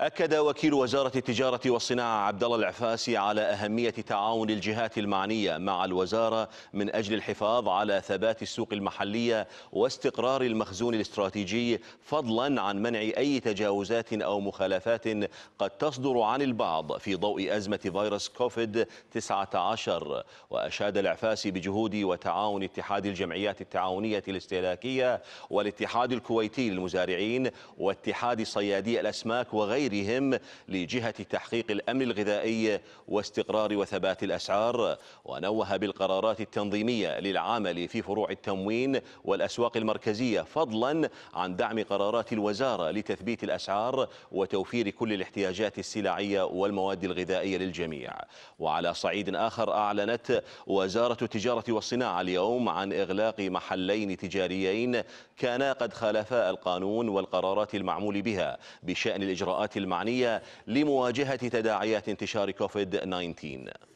أكد وكيل وزارة التجارة والصناعة عبد الله العفاسي على أهمية تعاون الجهات المعنية مع الوزارة من أجل الحفاظ على ثبات السوق المحلية واستقرار المخزون الاستراتيجي فضلا عن منع أي تجاوزات أو مخالفات قد تصدر عن البعض في ضوء أزمة فيروس كوفيد 19 وأشاد العفاسي بجهود وتعاون اتحاد الجمعيات التعاونية الاستهلاكية والاتحاد الكويتي للمزارعين واتحاد صيادي الأسماك وغيرها وغيرهم لجهة تحقيق الأمن الغذائي واستقرار وثبات الأسعار ونوه بالقرارات التنظيمية للعمل في فروع التموين والأسواق المركزية فضلا عن دعم قرارات الوزارة لتثبيت الأسعار وتوفير كل الاحتياجات السلعية والمواد الغذائية للجميع وعلى صعيد آخر أعلنت وزارة التجارة والصناعة اليوم عن إغلاق محلين تجاريين كانا قد خالفا القانون والقرارات المعمول بها بشأن الإجراءات المعنية لمواجهة تداعيات انتشار كوفيد 19